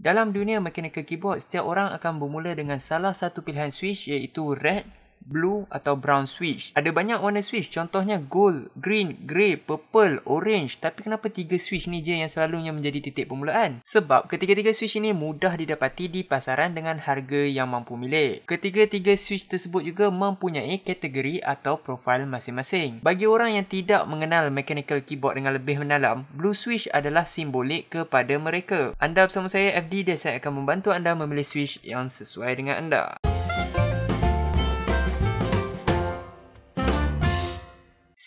Dalam dunia mekanikal keyboard, setiap orang akan bermula dengan salah satu pilihan switch iaitu red blue atau brown switch. Ada banyak warna switch. Contohnya gold, green, grey, purple, orange. Tapi kenapa tiga switch ni je yang selalunya menjadi titik permulaan? Sebab ketiga-tiga switch ini mudah didapati di pasaran dengan harga yang mampu milik. Ketiga-tiga switch tersebut juga mempunyai kategori atau profil masing-masing. Bagi orang yang tidak mengenal mechanical keyboard dengan lebih mendalam, blue switch adalah simbolik kepada mereka. Anda bersama saya FD dan saya akan membantu anda memilih switch yang sesuai dengan anda.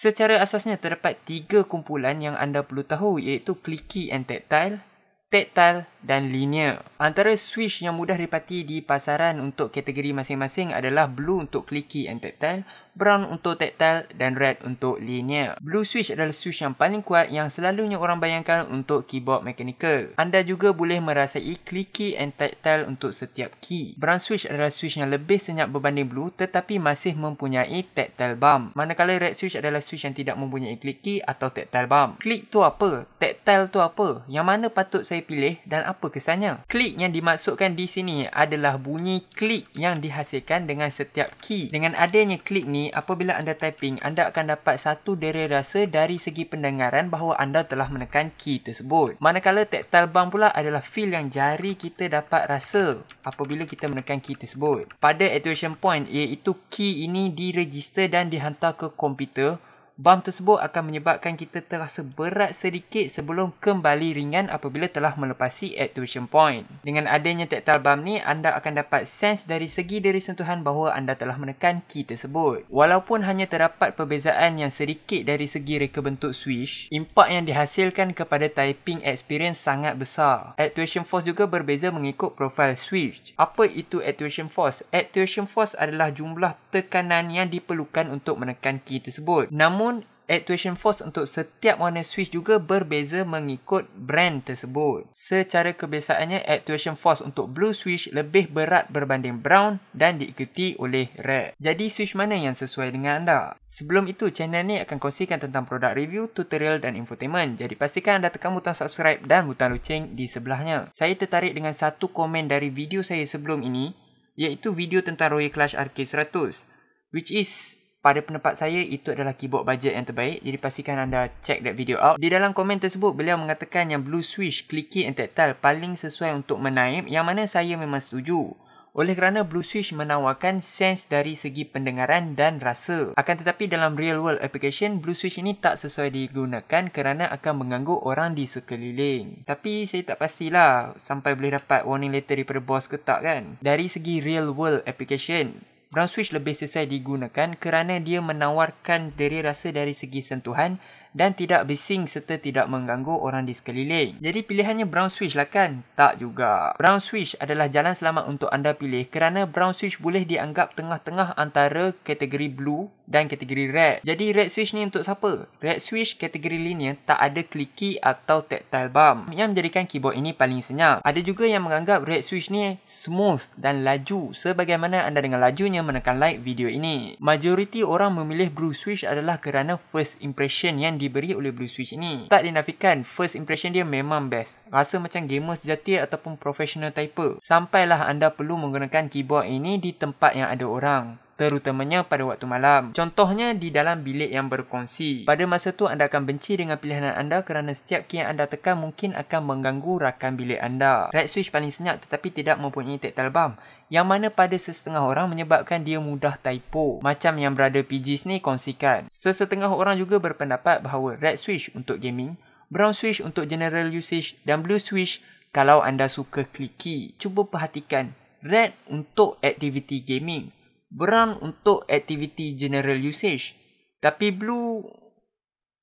Secara asasnya terdapat tiga kumpulan yang anda perlu tahu iaitu clicky and tactile, tactile dan linear. Antara switch yang mudah dipati di pasaran untuk kategori masing-masing adalah blue untuk clicky and tactile, brown untuk tactile dan red untuk linear. Blue switch adalah switch yang paling kuat yang selalunya orang bayangkan untuk keyboard mechanical. Anda juga boleh merasai clicky and tactile untuk setiap key. Brown switch adalah switch yang lebih senyap berbanding blue tetapi masih mempunyai tactile bump. Manakala red switch adalah switch yang tidak mempunyai clicky atau tactile bump. Click tu apa? Tactile tu apa? Yang mana patut saya pilih dan apa kesannya? Klik yang dimasukkan di sini adalah bunyi klik yang dihasilkan dengan setiap key. Dengan adanya klik ni, apabila anda typing, anda akan dapat satu derai rasa dari segi pendengaran bahawa anda telah menekan key tersebut. Manakala tactile bump pula adalah feel yang jari kita dapat rasa apabila kita menekan key tersebut. Pada actuation point, iaitu key ini diregister dan dihantar ke komputer Bump tersebut akan menyebabkan kita terasa berat sedikit sebelum kembali ringan apabila telah melepasi activation point. Dengan adanya tactile bump ni, anda akan dapat sense dari segi dari sentuhan bahawa anda telah menekan key tersebut. Walaupun hanya terdapat perbezaan yang sedikit dari segi reka bentuk swish, impak yang dihasilkan kepada typing experience sangat besar. Actuation force juga berbeza mengikut profil swish. Apa itu actuation force? Actuation force adalah jumlah tekanan yang diperlukan untuk menekan key tersebut. Namun, Namun, actuation force untuk setiap warna switch juga berbeza mengikut brand tersebut. Secara kebiasaannya, actuation force untuk blue switch lebih berat berbanding brown dan diikuti oleh red. Jadi, switch mana yang sesuai dengan anda? Sebelum itu, channel ni akan kongsikan tentang produk review, tutorial dan infotainment. Jadi, pastikan anda tekan butang subscribe dan butang loceng di sebelahnya. Saya tertarik dengan satu komen dari video saya sebelum ini, iaitu video tentang Royal Clash RK100, which is pada pendapat saya itu adalah keyboard budget yang terbaik jadi pastikan anda check that video out di dalam komen tersebut beliau mengatakan yang blue switch clicky and tactile paling sesuai untuk menaip yang mana saya memang setuju oleh kerana Blue Switch menawarkan sense dari segi pendengaran dan rasa. Akan tetapi dalam real world application, Blue Switch ini tak sesuai digunakan kerana akan mengganggu orang di sekeliling. Tapi saya tak pastilah sampai boleh dapat warning letter daripada boss ke tak kan. Dari segi real world application, Brown Switch lebih sesuai digunakan kerana dia menawarkan dari rasa dari segi sentuhan dan tidak bising serta tidak mengganggu orang di sekeliling. Jadi pilihannya brown switch lah kan? Tak juga. Brown switch adalah jalan selamat untuk anda pilih kerana brown switch boleh dianggap tengah-tengah antara kategori blue dan kategori red. Jadi red switch ni untuk siapa? Red switch kategori linear tak ada clicky atau tactile bump yang menjadikan keyboard ini paling senyap. Ada juga yang menganggap red switch ni smooth dan laju sebagaimana anda dengan lajunya menekan like video ini. Majoriti orang memilih blue switch adalah kerana first impression yang diberi oleh Blue Switch ni. Tak dinafikan, first impression dia memang best. Rasa macam gamer sejati ataupun professional typer. Sampailah anda perlu menggunakan keyboard ini di tempat yang ada orang terutamanya pada waktu malam. Contohnya di dalam bilik yang berkongsi. Pada masa tu anda akan benci dengan pilihan anda kerana setiap key yang anda tekan mungkin akan mengganggu rakan bilik anda. Red switch paling senyap tetapi tidak mempunyai tactile bump yang mana pada sesetengah orang menyebabkan dia mudah typo. Macam yang berada PGs ni kongsikan. Sesetengah orang juga berpendapat bahawa red switch untuk gaming, brown switch untuk general usage dan blue switch kalau anda suka clicky. Cuba perhatikan red untuk activity gaming Brown untuk activity general usage. Tapi blue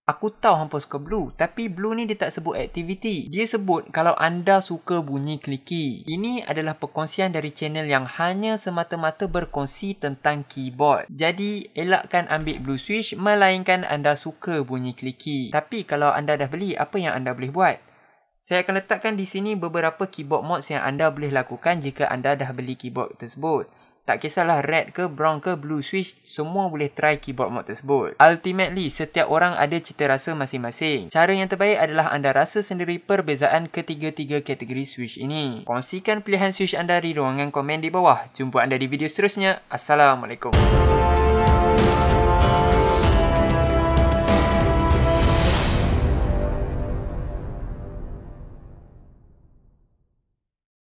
aku tahu hangpa suka blue, tapi blue ni dia tak sebut activity. Dia sebut kalau anda suka bunyi kliki, Ini adalah perkongsian dari channel yang hanya semata-mata berkongsi tentang keyboard. Jadi elakkan ambil blue switch melainkan anda suka bunyi kliki. Tapi kalau anda dah beli, apa yang anda boleh buat? Saya akan letakkan di sini beberapa keyboard mods yang anda boleh lakukan jika anda dah beli keyboard tersebut. Tak kisahlah red ke brown ke blue switch, semua boleh try keyboard mod tersebut. Ultimately, setiap orang ada cita rasa masing-masing. Cara yang terbaik adalah anda rasa sendiri perbezaan ketiga-tiga kategori switch ini. Kongsikan pilihan switch anda di ruangan komen di bawah. Jumpa anda di video seterusnya. Assalamualaikum.